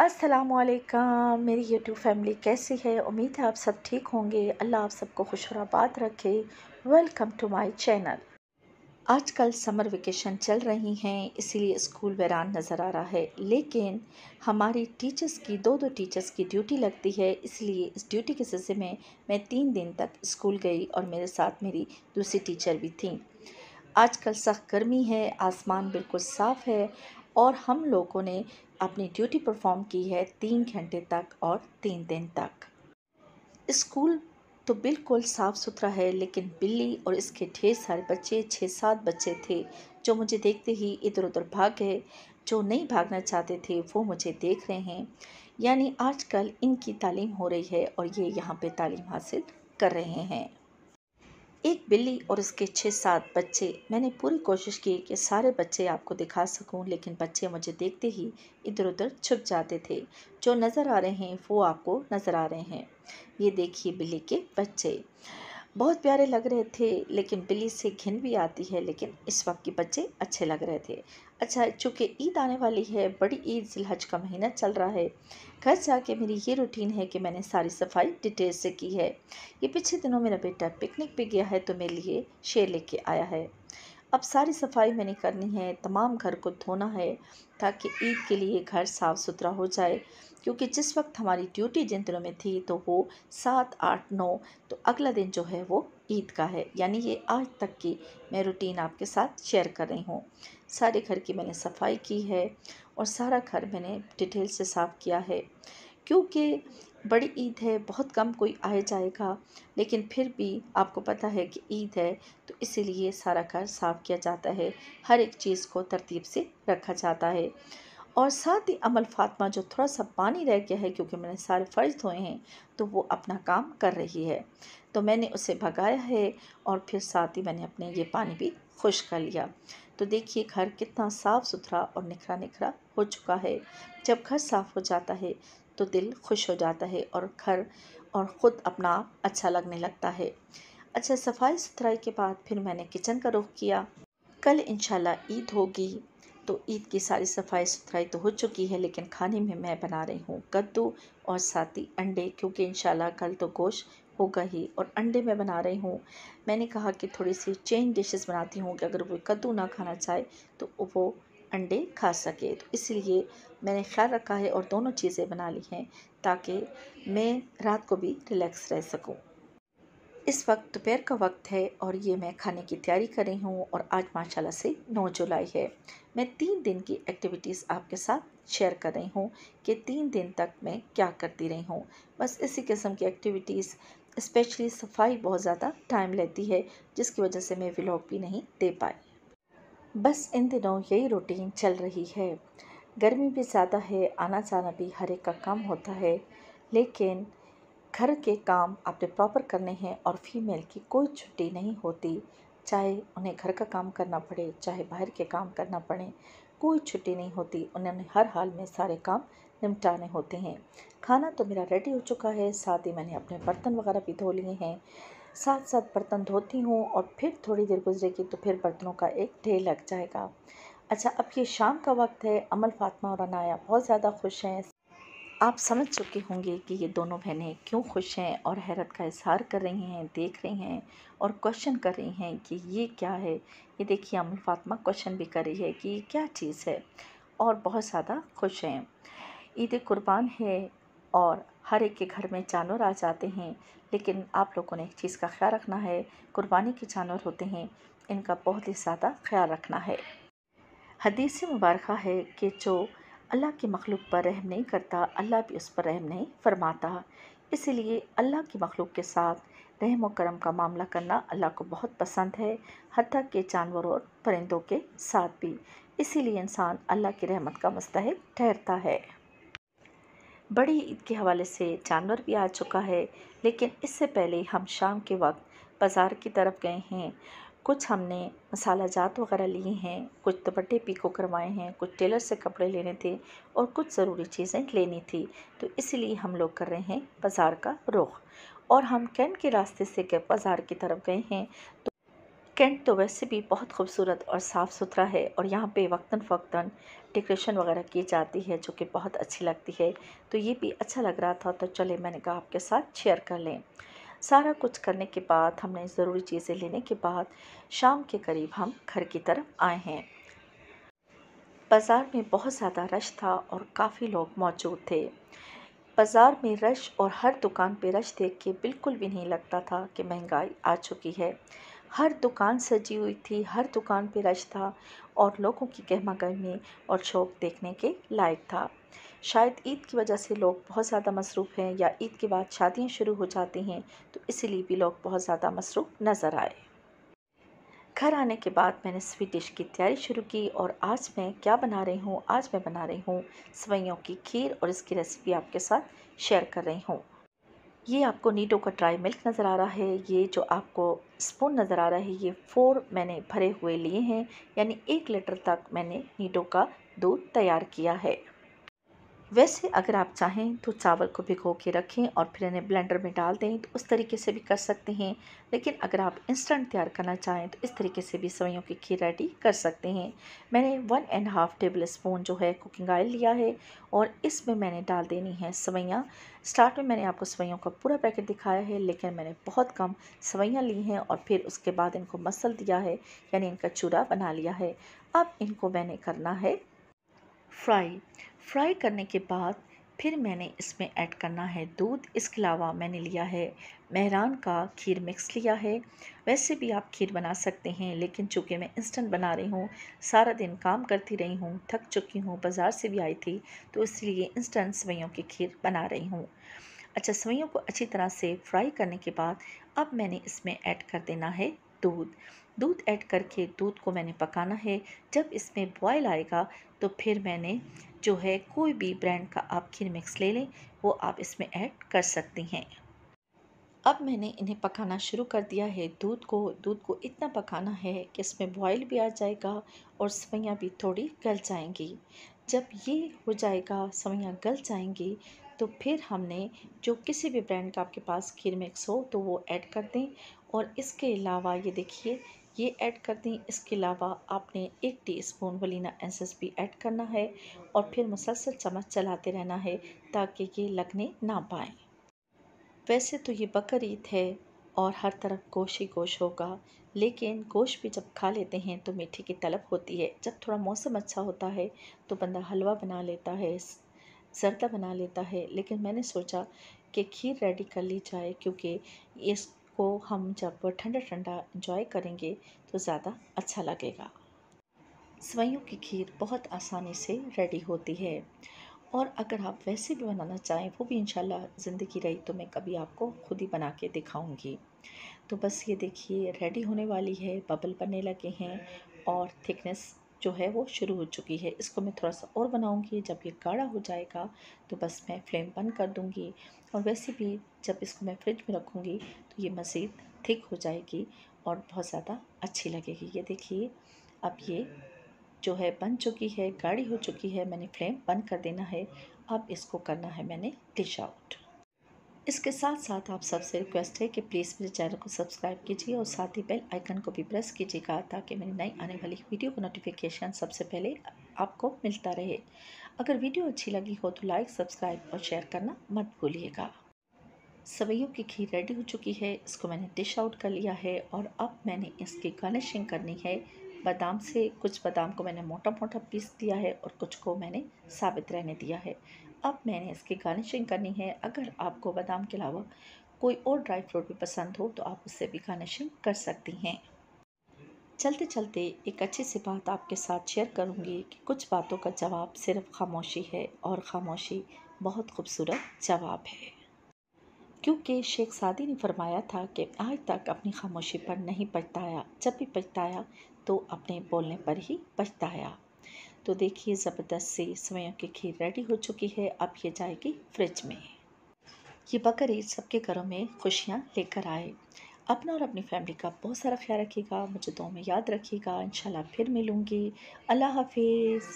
असलम मेरी YouTube family कैसी है उम्मीद है आप सब ठीक होंगे अल्लाह आप सबको खुशराबाद रखे वेलकम टू माय चैनल आजकल समर वेकेशन चल रही हैं इसीलिए स्कूल वैरान नज़र आ रहा है लेकिन हमारी टीचर्स की दो दो टीचर्स की ड्यूटी लगती है इसलिए इस ड्यूटी के सिलसिले में मैं तीन दिन तक स्कूल गई और मेरे साथ मेरी दूसरी टीचर भी थी आजकल सख्त गर्मी है आसमान बिल्कुल साफ़ है और हम लोगों ने अपनी ड्यूटी परफॉर्म की है तीन घंटे तक और तीन दिन तक स्कूल तो बिल्कुल साफ़ सुथरा है लेकिन बिल्ली और इसके ढेर सारे बच्चे छः सात बच्चे थे जो मुझे देखते ही इधर उधर भाग गए जो नहीं भागना चाहते थे वो मुझे देख रहे हैं यानी आजकल इनकी तालीम हो रही है और ये यहाँ पे तालीम हासिल कर रहे हैं एक बिल्ली और उसके छः सात बच्चे मैंने पूरी कोशिश की कि सारे बच्चे आपको दिखा सकूं लेकिन बच्चे मुझे देखते ही इधर उधर छुप जाते थे जो नज़र आ रहे हैं वो आपको नज़र आ रहे हैं ये देखिए बिल्ली के बच्चे बहुत प्यारे लग रहे थे लेकिन बिल्ली से घिन भी आती है लेकिन इस वक्त के बच्चे अच्छे लग रहे थे अच्छा चूँकि ईद आने वाली है बड़ी ईद जिलहज का महीना चल रहा है घर जाके मेरी ये रूटीन है कि मैंने सारी सफाई डिटेल से की है ये पिछले दिनों मेरा बेटा पिकनिक पे गया है तो मेरे लिए शेर लेके आया है अब सारी सफाई मैंने करनी है तमाम घर को धोना है ताकि ईद के लिए घर साफ़ सुथरा हो जाए क्योंकि जिस वक्त हमारी ड्यूटी जिन दिनों में थी तो वो सात आठ नौ तो अगला दिन जो है वो ईद का है यानी ये आज तक की मैं रूटीन आपके साथ शेयर कर रही हूँ सारे घर की मैंने सफाई की है और सारा घर मैंने डिटेल से साफ़ किया है क्योंकि बड़ी ईद है बहुत कम कोई आए जाएगा लेकिन फिर भी आपको पता है कि ईद है तो इसीलिए सारा घर साफ़ किया जाता है हर एक चीज़ को तरतीब से रखा जाता है और साथ ही अमल फातमा जो थोड़ा सा पानी रह गया है क्योंकि मैंने सारे फ़र्ज धोए हैं तो वो अपना काम कर रही है तो मैंने उसे भगाया है और फिर साथ ही मैंने अपने ये पानी भी खुश कर लिया तो देखिए घर कितना साफ़ सुथरा और निखरा निखरा हो चुका है जब घर साफ़ हो जाता है तो दिल खुश हो जाता है और घर और ख़ुद अपना आप अच्छा लगने लगता है अच्छा सफाई सुथराई के बाद फिर मैंने किचन का रुख किया कल इंशाल्लाह ईद होगी तो ईद की सारी सफाई सुथराई तो हो चुकी है लेकिन खाने में मैं बना रही हूँ कद्दू और साथ ही अंडे क्योंकि इंशाल्लाह कल तो गोश्त होगा ही और अंडे मैं बना रही हूँ मैंने कहा कि थोड़ी सी चेंज डिशेस बनाती हूँ कि अगर वो कद्दू ना खाना चाहे तो वो अंडे खा सके तो इसलिए मैंने ख्याल रखा है और दोनों चीज़ें बना ली हैं ताकि मैं रात को भी रिलैक्स रह सकूं। इस वक्त दोपहर का वक्त है और ये मैं खाने की तैयारी कर रही हूँ और आज माशाल्लाह से 9 जुलाई है मैं तीन दिन की एक्टिविटीज़ आपके साथ शेयर कर रही हूँ कि तीन दिन तक मैं क्या करती रही हूँ बस इसी किस्म की एक्टिविटीज़ स्पेशली सफाई बहुत ज़्यादा टाइम लेती है जिसकी वजह से मैं व्लॉग भी नहीं दे पाई बस इन दिनों यही रूटीन चल रही है गर्मी भी ज़्यादा है आना जाना भी हर एक का काम होता है लेकिन घर के काम आपने प्रॉपर करने हैं और फीमेल की कोई छुट्टी नहीं होती चाहे उन्हें घर का काम करना पड़े चाहे बाहर के काम करना पड़े कोई छुट्टी नहीं होती उन्हें हर हाल में सारे काम निपटाने होते हैं खाना तो मेरा रेडी हो चुका है साथ ही मैंने अपने बर्तन वगैरह भी धो लिए हैं साथ साथ बर्तन धोती हूँ और फिर थोड़ी देर गुजरेगी तो फिर बर्तनों का एक ढेर लग जाएगा अच्छा अब ये शाम का वक्त है अमल फातमा और अनाया बहुत ज़्यादा खुश हैं आप समझ चुके होंगे कि ये दोनों बहनें क्यों खुश हैं और हैरत का इजहार कर रही हैं देख रही हैं और क्वेश्चन कर रही हैं कि ये क्या है ये देखिए अमल फातमा क्वेश्चन भी कर रही है कि ये क्या चीज़ है और बहुत ज़्यादा खुश हैं ईद कुर्बान है और हर एक के घर में जानवर आ जाते हैं लेकिन आप लोगों ने एक चीज़ का ख्याल रखना है कुर्बानी के जानवर होते हैं इनका बहुत ही ज़्यादा ख्याल रखना है हदीस मुबारक है कि जो अल्लाह की मखलूक पर रहम नहीं करता अल्लाह भी उस पर रहम नहीं फरमाता इसीलिए अल्लाह की मखलूक के साथ रहम व करम का मामला करना अल्लाह को बहुत पसंद है हती के जानवरों और परिंदों के साथ भी इसीलिए इंसान अल्लाह की रहमत का मस्तक ठहरता है बड़ी ईद के हवाले से जानवर भी आ चुका है लेकिन इससे पहले हम शाम के वक्त बाज़ार की तरफ गए हैं कुछ हमने मसाला जात वगैरह लिए हैं कुछ दुपट्टे पीको करवाए हैं कुछ टेलर से कपड़े लेने थे और कुछ ज़रूरी चीज़ें लेनी थी तो इसलिए हम लोग कर रहे हैं बाज़ार का रुख और हम कैंट के रास्ते से बाज़ार की तरफ गए हैं तो कैंट तो वैसे भी बहुत खूबसूरत और साफ़ सुथरा है और यहाँ पे वक्ता फ़क्ता डेकोरेशन वगैरह की जाती है जो कि बहुत अच्छी लगती है तो ये भी अच्छा लग रहा था तो चले मैंने कहा आपके साथ शेयर कर लें सारा कुछ करने के बाद हमने ज़रूरी चीज़ें लेने के बाद शाम के करीब हम घर की तरफ आए हैं बाज़ार में बहुत ज़्यादा रश था और काफ़ी लोग मौजूद थे बाज़ार में रश और हर दुकान पर रश देख के बिल्कुल भी नहीं लगता था कि महंगाई आ चुकी है हर दुकान सजी हुई थी हर दुकान पे रश था और लोगों की गहमा गहमी और शौक देखने के लायक था शायद ईद की वजह से लोग बहुत ज़्यादा मसरूफ़ हैं या ईद के बाद शादियाँ शुरू हो जाती हैं तो इसीलिए भी लोग बहुत ज़्यादा मसरूफ़ नज़र आए घर आने के बाद मैंने स्वीट डिश की तैयारी शुरू की और आज मैं क्या बना रही हूँ आज मैं बना रही हूँ सवैयों की खीर और इसकी रेसिपी आपके साथ शेयर कर रही हूँ ये आपको नीटो का ड्राई मिल्क नज़र आ रहा है ये जो आपको स्पून नज़र आ रहा है ये फोर मैंने भरे हुए लिए हैं यानी एक लीटर तक मैंने नीटो का दूध तैयार किया है वैसे अगर आप चाहें तो चावल को भिगो के रखें और फिर इन्हें ब्लेंडर में डाल दें तो उस तरीके से भी कर सकते हैं लेकिन अगर आप इंस्टेंट तैयार करना चाहें तो इस तरीके से भी सवैयों की खीर रेडी कर सकते हैं मैंने one and half table spoon जो है कुकिंग ऑयल लिया है और इसमें मैंने डाल देनी है सवैयाँ स्टार्ट में मैंने आपको सवैयों का पूरा पैकेट दिखाया है लेकिन मैंने बहुत कम सवैयाँ ली हैं और फिर उसके बाद इनको मसल दिया है यानी इनका चूरा बना लिया है अब इनको मैंने करना है फ्राई फ्राई करने के बाद फिर मैंने इसमें ऐड करना है दूध इसके अलावा मैंने लिया है मेहरान का खीर मिक्स लिया है वैसे भी आप खीर बना सकते हैं लेकिन चूँकि मैं इंस्टेंट बना रही हूँ सारा दिन काम करती रही हूँ थक चुकी हूँ बाज़ार से भी आई थी तो इसलिए इंस्टेंट सवैयों की खीर बना रही हूँ अच्छा सवैयों को अच्छी तरह से फ्राई करने के बाद अब मैंने इसमें ऐड कर देना है दूध दूध ऐड करके दूध को मैंने पकाना है जब इसमें बॉयल आएगा तो फिर मैंने जो है कोई भी ब्रांड का आप खीर मिक्स ले लें वो आप इसमें ऐड कर सकती हैं अब मैंने इन्हें पकाना शुरू कर दिया है दूध को दूध को इतना पकाना है कि इसमें बॉयल भी आ जाएगा और सवैयाँ भी थोड़ी गल जाएंगी जब ये हो जाएगा सवैयाँ गल जाएंगी तो फिर हमने जो किसी भी ब्रांड का आपके पास खीर मिक्स हो तो वो ऐड कर दें और इसके अलावा ये देखिए ये ऐड कर दें इसके अलावा आपने एक टी स्पून वलीना एसेंस भी ऐड करना है और फिर मुसलसल चम्मच चलाते रहना है ताकि ये लगने ना पाए वैसे तो ये बकर ईद है और हर तरफ गोश ही गोश होगा लेकिन गोश भी जब खा लेते हैं तो मीठे की तलब होती है जब थोड़ा मौसम अच्छा होता है तो बंदा हलवा बना लेता है जर्दा बना लेता है लेकिन मैंने सोचा कि खीर रेडी कर ली जाए क्योंकि इस को हम जब ठंडा ठंडा इंजॉय करेंगे तो ज़्यादा अच्छा लगेगा सवैयों की खीर बहुत आसानी से रेडी होती है और अगर आप वैसे भी बनाना चाहें वो भी इंशाल्लाह ज़िंदगी रही तो मैं कभी आपको खुद ही बना के दिखाऊँगी तो बस ये देखिए रेडी होने वाली है बबल बनने लगे हैं और थिकनेस जो है वो शुरू हो चुकी है इसको मैं थोड़ा सा और बनाऊंगी जब ये गाढ़ा हो जाएगा तो बस मैं फ्लेम बंद कर दूंगी और वैसे भी जब इसको मैं फ्रिज में रखूँगी तो ये मज़ीद थिक हो जाएगी और बहुत ज़्यादा अच्छी लगेगी ये देखिए अब ये जो है बन चुकी है गाढ़ी हो चुकी है मैंने फ्लेम बंद कर देना है अब इसको करना है मैंने डिश आउट इसके साथ साथ आप सबसे रिक्वेस्ट है कि प्लीज़ मेरे चैनल को सब्सक्राइब कीजिए और साथ ही बेल आइकन को भी प्रेस कीजिएगा ताकि मेरी नई आने वाली वीडियो का नोटिफिकेशन सबसे पहले आपको मिलता रहे अगर वीडियो अच्छी लगी हो तो लाइक सब्सक्राइब और शेयर करना मत भूलिएगा सवैयों की खीर रेडी हो चुकी है इसको मैंने डिश आउट कर लिया है और अब मैंने इसकी गार्निशिंग करनी है बादाम से कुछ बादाम को मैंने मोटा मोटा पीस दिया है और कुछ को मैंने साबित रहने दिया है अब मैंने इसकी गार्निशिंग करनी है अगर आपको बादाम के अलावा कोई और ड्राई फ्रूट भी पसंद हो तो आप उससे भी गार्निशिंग कर सकती हैं चलते चलते एक अच्छी सी बात आपके साथ शेयर करूंगी कि कुछ बातों का जवाब सिर्फ खामोशी है और खामोशी बहुत खूबसूरत जवाब है क्योंकि शेख सादी ने फरमाया था कि आज तक अपनी खामोशी पर नहीं पछताया जब भी पछताया तो अपने बोलने पर ही पछताया तो देखिए ज़बरदस्त से सेवैयों की खीर रेडी हो चुकी है अब ये जाएगी फ्रिज में ये बकर ईद सबके घरों में खुशियाँ लेकर आए अपना और अपनी फैमिली का बहुत सारा ख्याल रखिएगा मुझे दो में याद रखिएगा इंशाल्लाह फिर मिलूँगी अल्लाह हाफिज़